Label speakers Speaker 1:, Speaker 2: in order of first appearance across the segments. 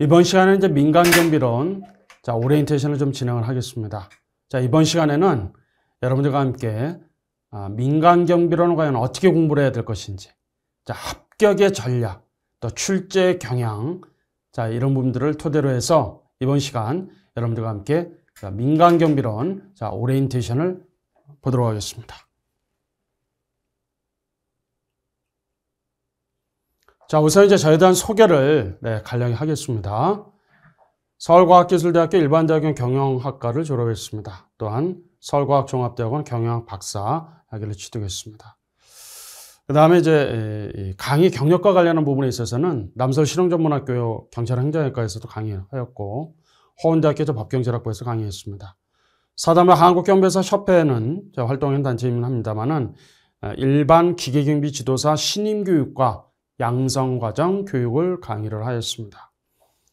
Speaker 1: 이번 시간에는 이제 민간 경비론 자 오리엔테이션을 좀 진행을 하겠습니다. 자 이번 시간에는 여러분들과 함께 아, 민간 경비론을 과연 어떻게 공부를 해야 될 것인지 자 합격의 전략 또 출제 경향 자 이런 부분들을 토대로 해서 이번 시간 여러분들과 함께 민간 경비론 자 오리엔테이션을 보도록 하겠습니다. 자, 우선 이제 저에 대한 소개를 네, 간략히 하겠습니다. 서울과학기술대학교 일반대학원 경영학과를 졸업했습니다. 또한 서울과학종합대학원 경영학 박사 학위를 취득했습니다. 그 다음에 이제 강의 경력과 관련한 부분에 있어서는 남서울실용전문학교 경찰행정학과에서도 강의하였고 호원대학교에서 법경제학부에서 강의했습니다. 사담의 한국경비사 협회는 제 활동한 단체입니다만은 어, 일반 기계경비 지도사 신임교육과 양성과정 교육을 강의를 하였습니다.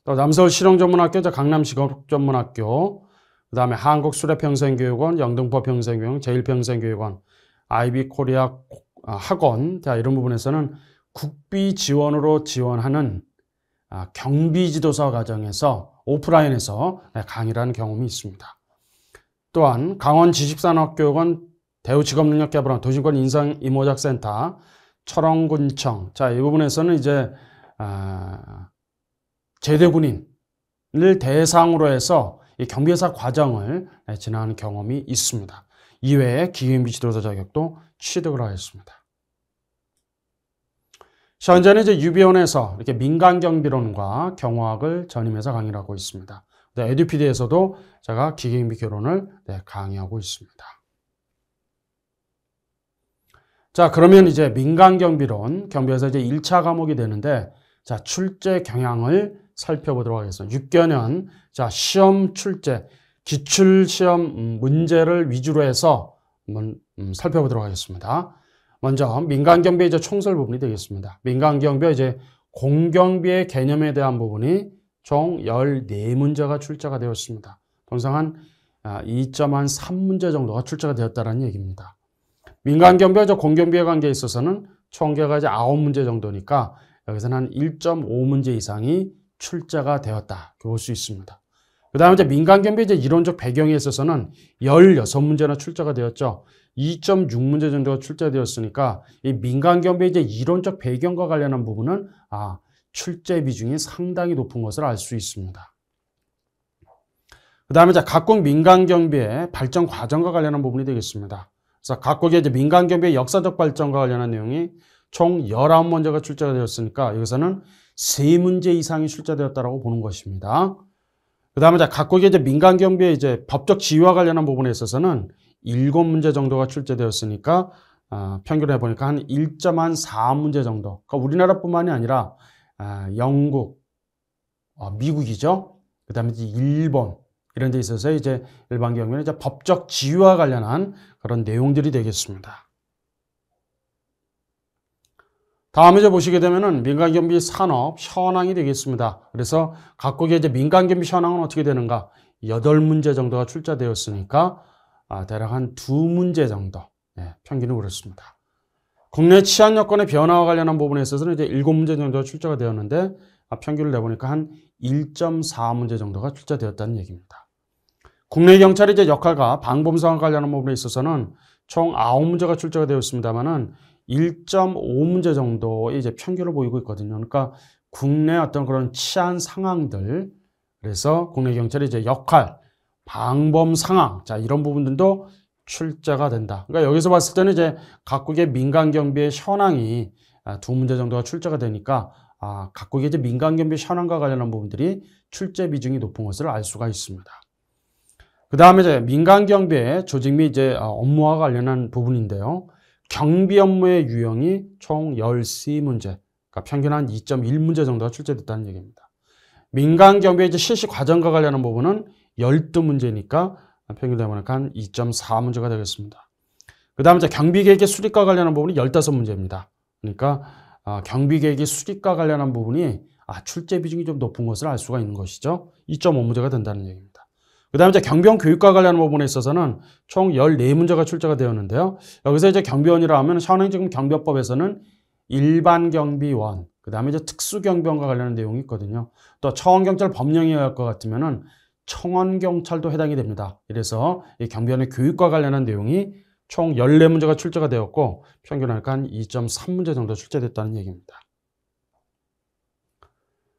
Speaker 1: 또 남서울 실용전문학교, 강남시업전문학교, 그 다음에 한국수레평생교육원, 영등포평생교육, 제일평생교육원, 아이코리아 아, 학원, 자, 이런 부분에서는 국비 지원으로 지원하는 아, 경비지도사 과정에서 오프라인에서 네, 강의를 하 경험이 있습니다. 또한 강원 지식산업교원 대우직업능력개발원 도심권 인상임모작센터 철원군청. 자, 이 부분에서는 이제 아, 제대군인을 대상으로 해서 이 경비사 과정을 네, 지난 경험이 있습니다. 이외에 기임비 지도자 자격도 취득을 하였습니다. 현재는 이제 유비원에서 이렇게 민간 경비론과 경호학을 전임해서 강의를 하고 있습니다. 네, 에듀피디에서도 제가 기계인비 결혼을 네, 강의하고 있습니다. 자, 그러면 이제 민간 경비론, 경비에서 이제 1차 과목이 되는데, 자, 출제 경향을 살펴보도록 하겠습니다. 6개년, 자, 시험 출제, 기출시험 음, 문제를 위주로 해서 한번 음, 살펴보도록 하겠습니다. 먼저 민간 경비의 이제 총설 부분이 되겠습니다. 민간 경비의 이제 공경비의 개념에 대한 부분이 총 14문제가 출제가 되었습니다. 동상 한 2.3문제 아, 정도가 출제가 되었다는 얘기입니다. 민간 경비와 공경비의 관계에 있어서는 총계가 이제 아홉 문제 정도니까 여기서는 한 1.5문제 이상이 출제가 되었다. 볼수 있습니다. 그 다음에 이제 민간 경비 의 이론적 배경에 있어서는 16문제나 출제가 되었죠. 2.6문제 정도가 출제되었으니까 이 민간 경비 의 이론적 배경과 관련한 부분은 아, 출제 비중이 상당히 높은 것을 알 수 있습니다. 그 다음에 각국 민간 경비의 발전 과정과 관련한 부분이 되겠습니다. 그래서 각국의 이제 민간 경비의 역사적 발전과 관련한 내용이 총열아 문제가 출제가 되었으니까 여기서는 3 문제 이상이 출제되었다라고 보는 것입니다. 그다음에 각국의 이제 민간 경비의 이제 법적 지위와 관련한 부분에 있어서는 일곱 문제 정도가 출제되었으니까 어, 아, 평균해 보니까 한 1.4문제 정도. 그러니까 우리나라뿐만이 아니라 어, 영국, 어, 미국이죠. 그다음에 일본, 이런 데 있어서 이제 일반 경우에는 이제 법적 지위와 관련한 그런 내용들이 되겠습니다. 다음에 이제 보시게 되면은 민간경비 산업 현황이 되겠습니다. 그래서 각국의 이제 민간경비 현황은 어떻게 되는가? 여덟 문제 정도가 출제되었으니까 아, 대략 한 두 문제 정도. 네, 예, 평균은 그렇습니다. 국내 치안 여건의 변화와 관련한 부분에 있어서는 이제 일곱 문제 정도가 출제가 되었는데 아, 평균을 내보니까 한 1.4문제 정도가 출제되었다는 얘기입니다. 국내 경찰의 이제 역할과 방범 상황 관련한 부분에 있어서는 총 9문제가 출제가 되어 있습니다만은 1.5문제 정도의 이제 평균을 보이고 있거든요. 그러니까 국내 어떤 그런 치안 상황들 그래서 국내 경찰의 이제 역할, 방범 상황 자 이런 부분들도 출제가 된다. 그러니까 여기서 봤을 때는 이제 각국의 민간 경비의 현황이 아, 두 문제 정도가 출제가 되니까 아, 각국의 이제 민간 경비 현황과 관련한 부분들이 출제 비중이 높은 것을 알 수가 있습니다. 그 다음에 이제 민간 경비의 조직 및 이제 어, 업무와 관련한 부분인데요. 경비 업무의 유형이 총 10시 문제, 그러니까 평균 한 2.1문제 정도가 출제됐다는 얘기입니다. 민간 경비의 이제 실시 과정과 관련한 부분은 12문제니까 평균 대보니한 2.4문제가 되겠습니다. 그 다음에 이제 경비계획의 수립과 관련한 부분이 15문제입니다. 그러니까 어, 경비계획의 수립과 관련한 부분이 아, 출제 비중이 좀 높은 것을 알 수가 있는 것이죠. 2.5문제가 된다는 얘기입니다. 그 다음에 이제 경비원 교육과 관련 부분에 있어서는 총 14문제가 출제가 되었는데요. 여기서 이제 경비원이라 하면 현행 지금 경비법에서는 일반 경비원, 그 다음에 이제 특수 경비원과 관련된 내용이 있거든요. 또 청원경찰 법령에 것 같으면은 청원경찰도 해당이 됩니다. 이래서 이 경비원의 교육과 관련한 내용이 총 14문제가 출제가 되었고 평균하니까 한 2.3문제 정도 출제됐다는 얘기입니다.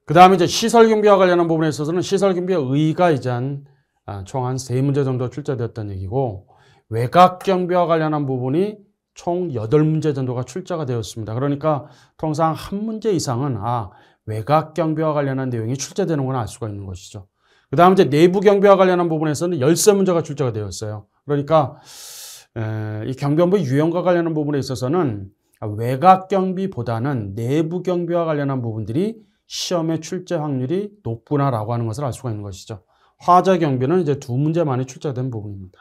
Speaker 1: 그 다음에 이제 시설경비와 관련한 부분에 있어서는 시설경비의 의의가 이제 한 아, 총 한 세 문제 정도 출제되었던 얘기고 외곽 경비와 관련한 부분이 총 여덟 문제 정도가 출제가 되었습니다. 그러니까 통상 한 문제 이상은 아 외곽 경비와 관련한 내용이 출제되는 건 알 수가 있는 것이죠. 그 다음 이제 내부 경비와 관련한 부분에서는 열세 문제가 출제가 되었어요. 그러니까 이 경비원부 유형과 관련한 부분에 있어서는 아, 외곽 경비보다는 내부 경비와 관련한 부분들이 시험의 출제 확률이 높구나라고 하는 것을 알 수가 있는 것이죠. 화재 경비는 이제 두 문제만이 출제된 부분입니다.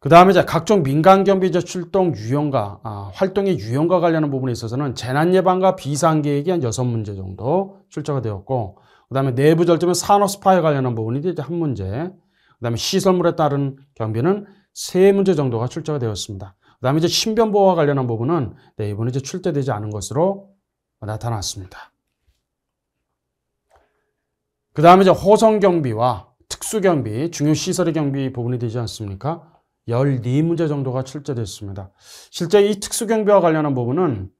Speaker 1: 그 다음에 이제 각종 민간 경비제 출동 유형과 아, 활동의 유형과 관련한 부분에 있어서는 재난 예방과 비상 계획이 한 여섯 문제 정도 출제가 되었고 그 다음에 내부 절도면 산업 스파에 관련한 부분이 이제 한 문제 그 다음에 시설물에 따른 경비는 세 문제 정도가 출제가 되었습니다. 그 다음에 이제 신변보호와 관련한 부분은 네, 이번에 이제 출제되지 않은 것으로 나타났습니다. 그 다음에 이제 호성경비와 특수경비, 중요시설의 경비 부분이 되지 않습니까? 14문제 정도가 출제됐습니다. 실제 이 특수경비와 관련한 부분은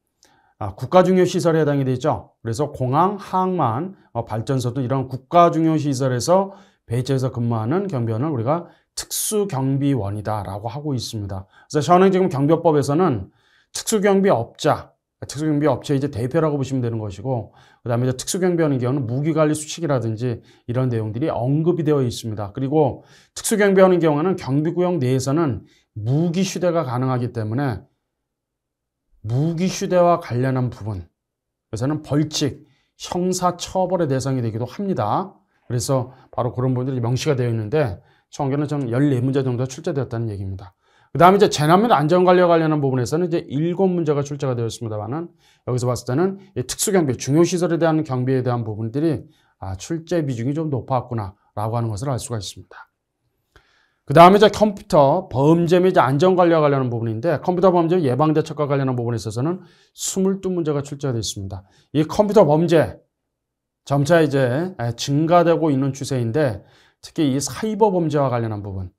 Speaker 1: 아, 국가중요시설에 해당이 되죠. 그래서 공항, 항만, 어, 발전소 등 이런 국가중요시설에서 배치해서 근무하는 경비원을 우리가 특수경비원이다라고 하고 있습니다. 그래서 현행 지금 경비법에서는 특수경비업자, 그러니까 특수경비 업체 이제 대표라고 보시면 되는 것이고 그다음에 이제 특수경비하는 경우는 무기관리 수칙이라든지 이런 내용들이 언급이 되어 있습니다. 그리고 특수경비하는 경우는 경비구역 내에서는 무기 휴대가 가능하기 때문에 무기 휴대와 관련한 부분 그래서는 벌칙, 형사 처벌의 대상이 되기도 합니다. 그래서 바로 그런 부분들이 명시가 되어 있는데 청원는 14문제 정도 출제되었다는 얘기입니다. 그 다음에 이제 재난 및 안전관리와 관련한 부분에서는 이제 일곱 문제가 출제가 되었습니다만은 여기서 봤을 때는 이 특수경비, 중요시설에 대한 경비에 대한 부분들이 아, 출제 비중이 좀 높았구나라고 하는 것을 알 수가 있습니다. 그 다음에 이제 컴퓨터 범죄 및 안전관리와 관련한 부분인데 컴퓨터 범죄 예방대책과 관련한 부분에 있어서는 22문제가 출제가 되어 있습니다. 이 컴퓨터 범죄 점차 이제 증가되고 있는 추세인데 특히 이 사이버 범죄와 관련한 부분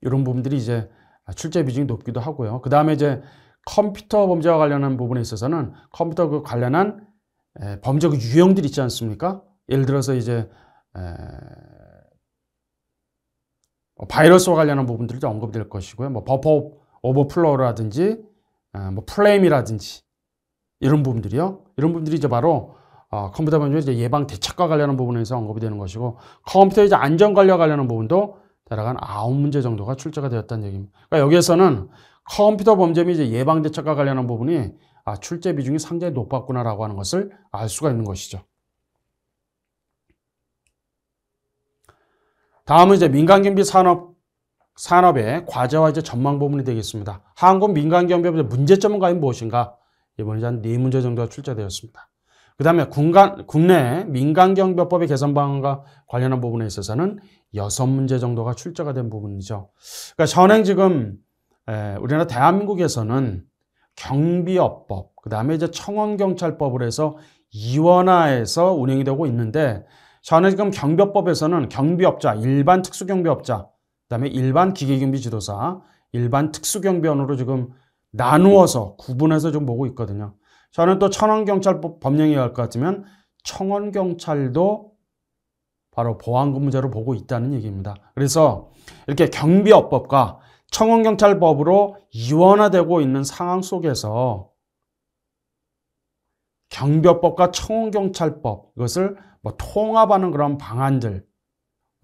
Speaker 1: 이런 부분들이 이제 아, 출제 비중이 높기도 하고요. 그 다음에 이제 컴퓨터 범죄와 관련한 부분에 있어서는 컴퓨터 그 관련한 범죄 그 유형들 있지 않습니까? 예를 들어서 이제 뭐 바이러스와 관련한 부분들도 언급될 것이고요. 뭐 버퍼 오버플로우라든지 아, 뭐 플레임이라든지 이런 부분들이요. 이런 부분들이 이제 바로 어, 컴퓨터 범죄 예방 대책과 관련한 부분에서 언급이 되는 것이고 컴퓨터 이 안전 관리와 관련한 부분도 대략 아홉 문제 정도가 출제가 되었다는 얘기입니다. 그러니까 여기에서는 컴퓨터 범죄 및 예방 대책과 관련한 부분이 아, 출제 비중이 상당히 높았구나라고 하는 것을 알 수가 있는 것이죠. 다음은 이제 민간경비 산업 산업의 과제와 이제 전망 부분이 되겠습니다. 한국 민간경비의 문제점은 과연 무엇인가? 이번에 한 네 문제 정도가 출제되었습니다. 그 다음에 국내 민간경비법의 개선 방안과 관련한 부분에 있어서는 여섯 문제 정도가 출제가 된 부분이죠. 그러니까 현행 지금 우리나라 대한민국에서는 경비업법, 그 다음에 이제 청원경찰법을 해서 이원화해서 운영이 되고 있는데 현행 지금 경비업법에서는 경비업자, 일반 특수경비업자, 그 다음에 일반 기계경비 지도사, 일반 특수경비원으로 지금 나누어서 구분해서 좀 보고 있거든요. 저는 또 천원경찰법 법령에 의할 것 같으면 청원경찰도 바로 보안근무제로 보고 있다는 얘기입니다. 그래서 이렇게 경비업법과 청원경찰법으로 이원화되고 있는 상황 속에서 경비업법과 청원경찰법 이것을 뭐 통합하는 그런 방안들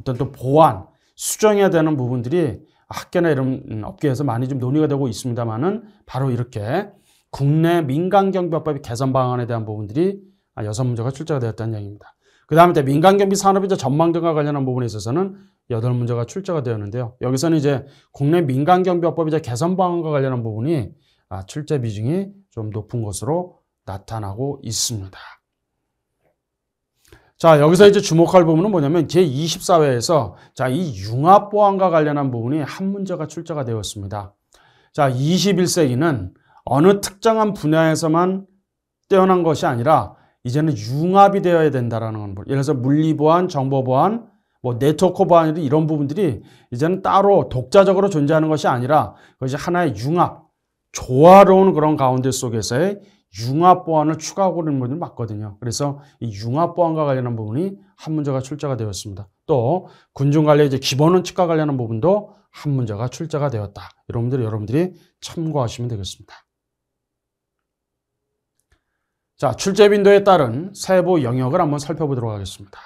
Speaker 1: 어떤 또 보안, 수정해야 되는 부분들이 학계나 이런 업계에서 많이 좀 논의가 되고 있습니다만은 바로 이렇게 국내 민간경비법의 개선 방안에 대한 부분들이 아, 여섯 문제가 출제가 되었다는 얘기입니다. 그 다음에 또 민간경비 산업자 전망 등과 관련한 부분에 있어서는 여덟 문제가 출제가 되었는데요. 여기서는 이제 국내 민간경비법의 개선 방안과 관련한 부분이 아, 출제 비중이 좀 높은 것으로 나타나고 있습니다. 자, 여기서 이제 주목할 부분은 뭐냐면 제24회에서 자, 이 융합보안과 관련한 부분이 한 문제가 출제가 되었습니다. 자, 21세기는 어느 특정한 분야에서만 뛰어난 것이 아니라 이제는 융합이 되어야 된다라는 건 예를 들어서 물리 보안, 정보 보안, 뭐 네트워크 보안 이런 부분들이 이제는 따로 독자적으로 존재하는 것이 아니라 그것이 하나의 융합, 조화로운 그런 가운데 속에서의 융합 보안을 추가하고 있는 분을 맞거든요. 그래서 이 융합 보안과 관련한 부분이 한 문제가 출제가 되었습니다. 또 군중 관리 이제 기본 원칙과 관련한 부분도 한 문제가 출제가 되었다. 여러분들 여러분들이 참고하시면 되겠습니다. 자, 출제빈도에 따른 세부 영역을 한번 살펴보도록 하겠습니다.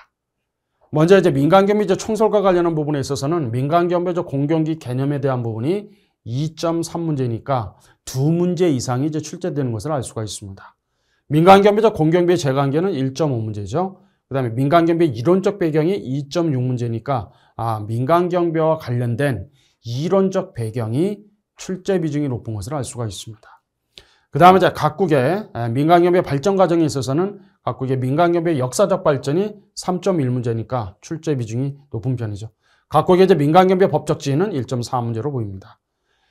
Speaker 1: 먼저 이제 민간경비제 총설과 관련한 부분에 있어서는 민간경비적 공경기 개념에 대한 부분이 2.3문제니까 두 문제 이상이 이제 출제되는 것을 알 수가 있습니다. 민간경비적 공경비의 재관계는 1.5문제죠. 그 다음에 민간경비의 이론적 배경이 2.6문제니까 아, 민간경비와 관련된 이론적 배경이 출제 비중이 높은 것을 알 수가 있습니다. 그 다음에 이제 각국의 민간기업의 발전 과정에 있어서는 각국의 민간기업의 역사적 발전이 3.1문제니까 출제 비중이 높은 편이죠. 각국의 이제 민간기업의 법적 지위는 1.4문제로 보입니다.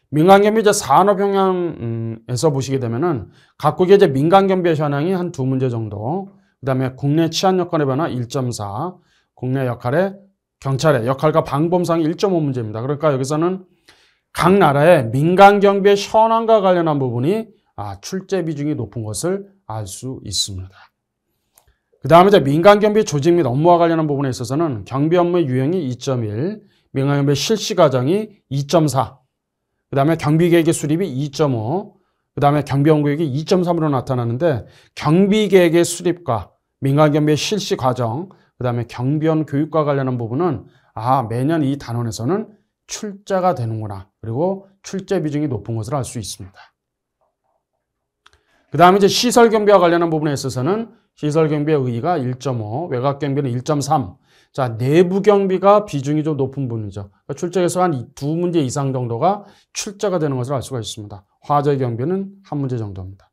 Speaker 1: 민간기업이 이제 산업 형향에서 보시게 되면은 각국의 이제 민간기업의 현황이 한 두 문제 정도, 그 다음에 국내 치안 여건의 변화 1.4, 국내 역할의 경찰의 역할과 방범상 1.5 문제입니다. 그러니까 여기서는 각 나라의 민간 경비의 현황과 관련한 부분이 아, 출제 비중이 높은 것을 알 수 있습니다. 그 다음에 이제 민간 경비 조직 및 업무와 관련한 부분에 있어서는 경비 업무 유형이 2.1, 민간 경비 실시 과정이 2.4, 그 다음에 경비 계획의 수립이 2.5, 그 다음에 경비 원구역획이 2.3으로 나타나는데 경비 계획의 수립과 민간 경비의 실시 과정, 그 다음에 경비원 교육과 관련한 부분은 아 매년 이 단원에서는 출제가 되는구나. 그리고 출제 비중이 높은 것을 알 수 있습니다. 그 다음에 이제 시설 경비와 관련한 부분에 있어서는 시설 경비의 의의가 1.5, 외곽 경비는 1.3. 자, 내부 경비가 비중이 좀 높은 부 분이죠. 그러니까 출제에서 한 두 문제 이상 정도가 출제가 되는 것을 알 수가 있습니다. 화재 경비는 한 문제 정도입니다.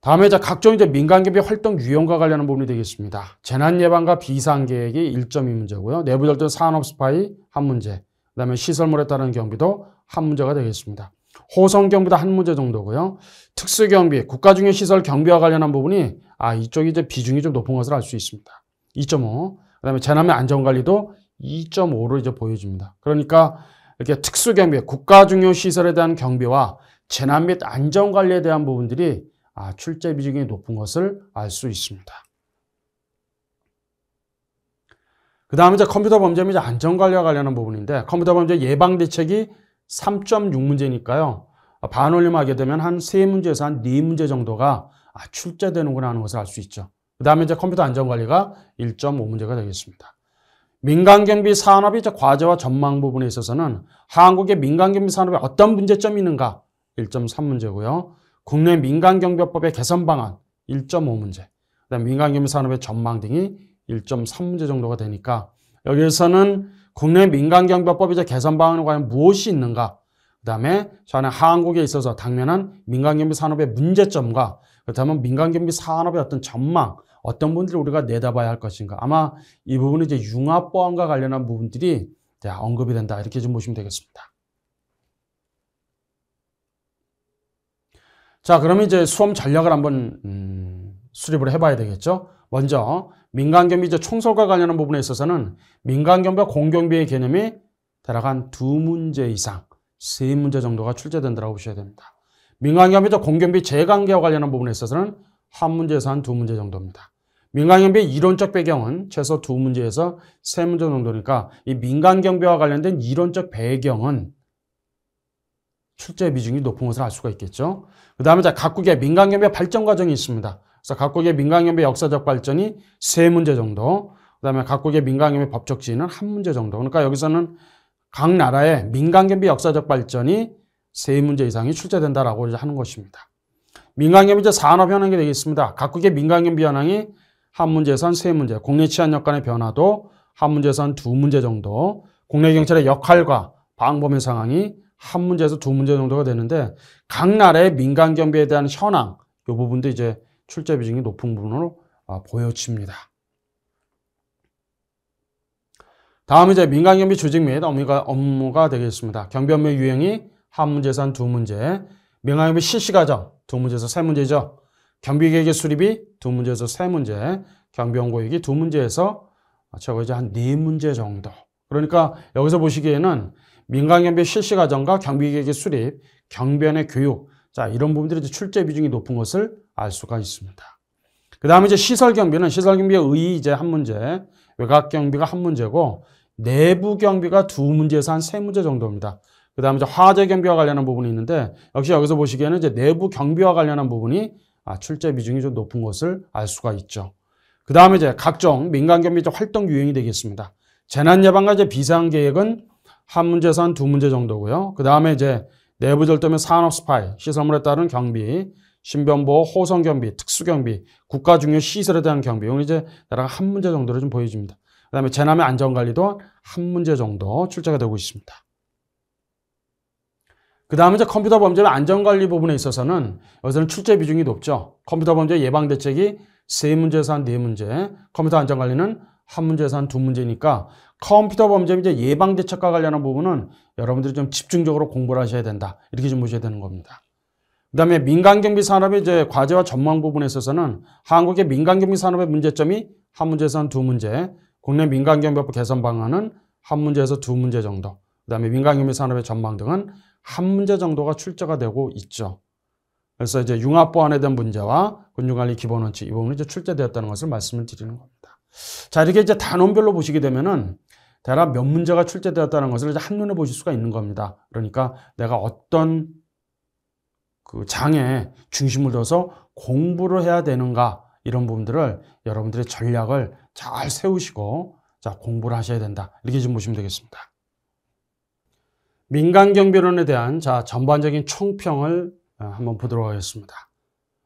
Speaker 1: 다음에 이 각종 이제 민간 경비 활동 유형과 관련한 부분이 되겠습니다. 재난 예방과 비상 계획이 1.2문제고요. 내부 절도 산업 스파이 한 문제. 그다음에 시설물에 따른 경비도 한 문제가 되겠습니다. 호성경보다 한 문제 정도고요. 특수경비, 국가중요시설 경비와 관련한 부분이 아 이쪽이 이제 비중이 좀 높은 것을 알 수 있습니다. 2.5. 그다음에 재난의 안전관리도 2.5로 이제 보여집니다. 그러니까 이렇게 특수경비, 국가중요시설에 대한 경비와 재난 및 안전관리에 대한 부분들이 아, 출제 비중이 높은 것을 알 수 있습니다. 그 다음에 이제 컴퓨터 범죄 및 안전관리와 관련한 부분인데 컴퓨터 범죄 예방 대책이 3.6문제니까요. 반올림하게 되면 한 세문제에서 한 네문제 정도가 아, 출제되는구나 하는 것을 알 수 있죠. 그 다음에 이제 컴퓨터 안전관리가 1.5문제가 되겠습니다. 민간경비 산업이 과제와 전망 부분에 있어서는 한국의 민간경비 산업에 어떤 문제점이 있는가 1.3문제고요. 국내 민간경비법의 개선 방안 1.5문제, 그다음 에 민간경비 산업의 전망 등이 1.3문제 정도가 되니까 여기에서는 국내 민간경비법이자 개선 방안은 과연 무엇이 있는가? 그 다음에 저는 한국에 있어서 당면한 민간경비 산업의 문제점과 그렇다면 민간경비 산업의 어떤 전망, 어떤 분들이 우리가 내다봐야 할 것인가. 아마 이 부분은 이제 융합보안과 관련한 부분들이 언급이 된다. 이렇게 좀 보시면 되겠습니다. 자, 그러면 이제 수험 전략을 한번 음, 수립을 해봐야 되겠죠. 먼저 민간경비제 총설과 관련한 부분에 있어서는 민간경비와 공경비의 개념이 대략 한두 문제 이상, 세 문제 정도가 출제된다고 보셔야 됩니다. 민간경비제 공경비 재관계와 관련한 부분에 있어서는 한 문제에서 한 두 문제 정도입니다. 민간경비의 이론적 배경은 최소 두 문제에서 세 문제 정도니까 이 민간경비와 관련된 이론적 배경은 출제 비중이 높은 것을 알 수가 있겠죠. 그 다음에 각국의 민간경비의 발전 과정이 있습니다. 그래서 각국의 민간경비 역사적 발전이 세 문제 정도, 그다음에 각국의 민간경비 법적 지위는 한 문제 정도. 그러니까 여기서는 각 나라의 민간경비 역사적 발전이 세 문제 이상이 출제된다라고 하는 것입니다. 민간경비제 산업 현황이 되겠습니다. 각국의 민간경비 현황이 한 문제에선 세 문제, 국내 치안역 간의 변화도 한 문제에선 두 문제 정도, 국내 경찰의 역할과 방법의 상황이 한 문제에서 두 문제 정도가 되는데 각 나라의 민간 경비에 대한 현황 이 부분도 이제 출제 비중이 높은 부분으로 아, 보여집니다. 다음 이제 민간경비 조직 및 업무가, 업무가 되겠습니다. 경비 업무 유형이 한문제에두 문제, 민간경비 실시 과정 두 문제에서 세 문제죠. 경비계획의 수립이 두 문제에서 세 문제, 경비원 고액이 두 문제에서 최고 이제 한 네 문제 정도. 그러니까 여기서 보시기에는 민간경비 실시 과정과 경비계획의 수립, 경비원의 교육, 자, 이런 부분들이 이제 출제 비중이 높은 것을 알 수가 있습니다. 그 다음에 이제 시설 경비는 시설 경비의 의 이제 한 문제, 외곽 경비가 한 문제고, 내부 경비가 두 문제에서 한 세 문제 정도입니다. 그 다음에 이제 화재 경비와 관련한 부분이 있는데, 역시 여기서 보시기에는 이제 내부 경비와 관련한 부분이 아, 출제 비중이 좀 높은 것을 알 수가 있죠. 그 다음에 이제 각종 민간 경비 활동 유형이 되겠습니다. 재난 예방과 이제 비상 계획은 한 문제에서 한 두 문제 정도고요. 그 다음에 이제 내부절도면 산업 스파이, 시설물에 따른 경비, 신변보호, 호성경비 특수경비, 국가중요 시설에 대한 경비. 이건 이제 나라가 한 문제 정도를 좀 보여줍니다. 그 다음에 재남의 안전관리도 한 문제 정도 출제가 되고 있습니다. 그 다음에 이제 컴퓨터 범죄의 안전관리 부분에 있어서는 여기서는 출제 비중이 높죠. 컴퓨터 범죄 예방 대책이 세 문제에서 한 네 문제, 컴퓨터 안전관리는 한 문제에서 한 두 문제니까 컴퓨터 범죄 이제 예방 대책과 관련한 부분은 여러분들이 좀 집중적으로 공부를 하셔야 된다. 이렇게 좀 보셔야 되는 겁니다. 그다음에 민간 경비 산업의 이제 과제와 전망 부분에 있어서는 한국의 민간 경비 산업의 문제점이 한 문제에서 한 두 문제, 국내 민간 경비업 개선 방안은 한 문제에서 두 문제 정도. 그다음에 민간 경비 산업의 전망 등은 한 문제 정도가 출제가 되고 있죠. 그래서 이제 융합 보안에 대한 문제와 군중관리 기본 원칙 이 부분이 이제 출제되었다는 것을 말씀을 드리는 겁니다. 자, 이렇게 이제 단원별로 보시게 되면은 대략 몇 문제가 출제되었다는 것을 이제 한눈에 보실 수가 있는 겁니다. 그러니까 내가 어떤 그 장에 중심을 둬서 공부를 해야 되는가 이런 부분들을 여러분들의 전략을 잘 세우시고 자, 공부를 하셔야 된다. 이렇게 좀 보시면 되겠습니다. 민간경비론에 대한 자, 전반적인 총평을 어, 한번 보도록 하겠습니다.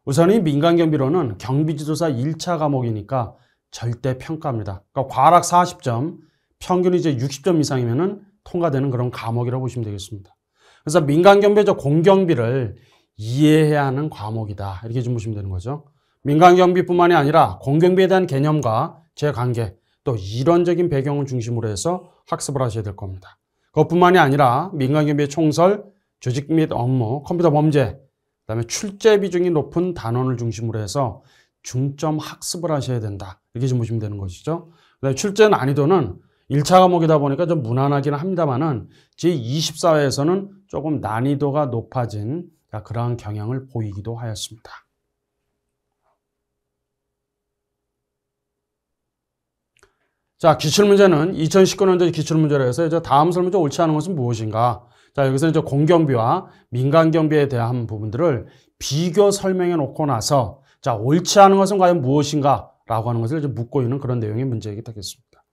Speaker 1: 우선 이 민간경비론은 경비지도사 1차 과목이니까 절대 평가입니다. 그러니까 과락 40점, 평균 이제 60점 이상이면은 통과되는 그런 과목이라고 보시면 되겠습니다. 그래서 민간경비적 공경비를 이해해야 하는 과목이다. 이렇게 좀 보시면 되는 거죠. 민간경비뿐만이 아니라 공경비에 대한 개념과 제관계, 또 이론적인 배경을 중심으로 해서 학습을 하셔야 될 겁니다. 그것뿐만이 아니라 민간경비의 총설, 조직 및 업무, 컴퓨터 범죄, 그다음에 출제 비중이 높은 단원을 중심으로 해서 중점 학습을 하셔야 된다. 이렇게 좀 보시면 되는 것이죠. 그다음에 출제 난이도는 1차 과목이다 보니까 좀무난하긴 합니다만은 제24회에서는 조금 난이도가 높아진 그러한 경향을 보이기도 하였습니다. 자, 기출문제는 2019년도 기출문제로 해서 이제 다음 설문제 옳지 않은 것은 무엇인가? 자, 여기서 이제 공경비와 민간경비에 대한 부분들을 비교 설명해 놓고 나서 자, 옳지 않은 것은 과연 무엇인가? 라고 하는 것을 좀 묻고 있는 그런 내용의 문제이기도 하겠습니다.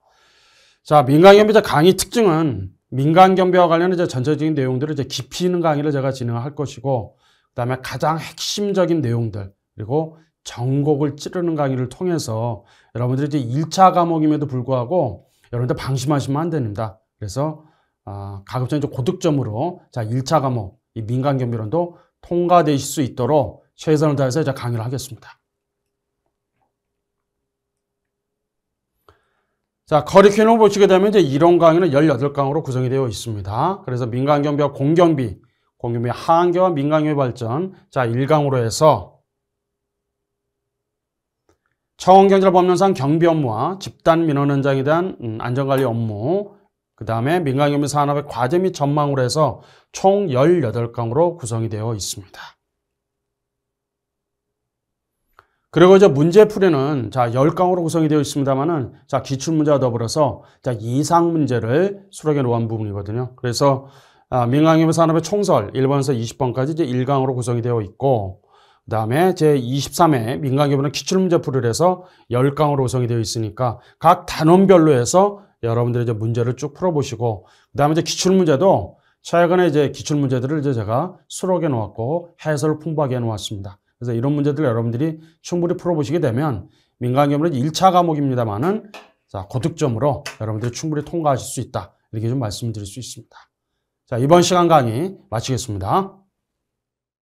Speaker 1: 자, 민간경비자 강의 특징은 민간경비와 관련된 이제 전체적인 내용들을 이제 깊이 있는 강의를 제가 진행할 것이고, 그 다음에 가장 핵심적인 내용들, 그리고 전곡을 찌르는 강의를 통해서 여러분들이 이제 1차 과목임에도 불구하고 여러분들 방심하시면 안 됩니다. 그래서, 아, 가급적 이제 고득점으로 자, 1차 과목, 이 민간경비론도 통과되실 수 있도록 최선을 다해서 이제 강의를 하겠습니다. 자, 커리큘럼 을 보시게 되면 이제 이론 강의는 18강으로 구성이 되어 있습니다. 그래서 민간경비와 공경비, 공경비 하한계와 민간경비 발전, 자, 1강으로 해서 청원경찰법령상 경비 업무와 집단 민원 현장에 대한 음, 안전관리 업무, 그 다음에 민간경비 산업의 과제 및 전망으로 해서 총 18강으로 구성이 되어 있습니다. 그리고 저 문제풀이는 자, 10강으로 구성이 되어 있습니다만은 자, 기출문제와 더불어서 자, 이상 문제를 수록해 놓은 부분이거든요. 그래서 아, 민간기업 산업의 총설 1번에서 20번까지 이제 1강으로 구성이 되어 있고 그 다음에 제23회 민간기업은 기출문제풀이를 해서 10강으로 구성이 되어 있으니까 각 단원별로 해서 여러분들이 이제 문제를 쭉 풀어보시고 그 다음에 이제 기출문제도 최근에 이제 기출문제들을 이제 제가 수록해 놓았고 해설을 풍부하게 해 놓았습니다. 그래서 이런 문제들 여러분들이 충분히 풀어보시게 되면 민간 경우는 1차 과목입니다만은 자, 고득점으로 여러분들이 충분히 통과하실 수 있다. 이렇게 좀 말씀드릴 수 있습니다. 자, 이번 시간 강의 마치겠습니다.